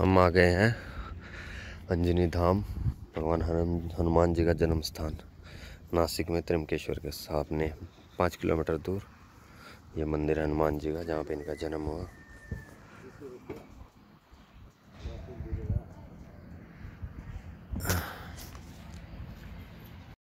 हम आ गए हैं अंजनी धाम भगवान हनुमान जी का जन्म स्थान नासिक में त्रिमकेश्वर के सामने पाँच किलोमीटर दूर ये मंदिर हनुमान जी का जहाँ पे इनका जन्म हुआ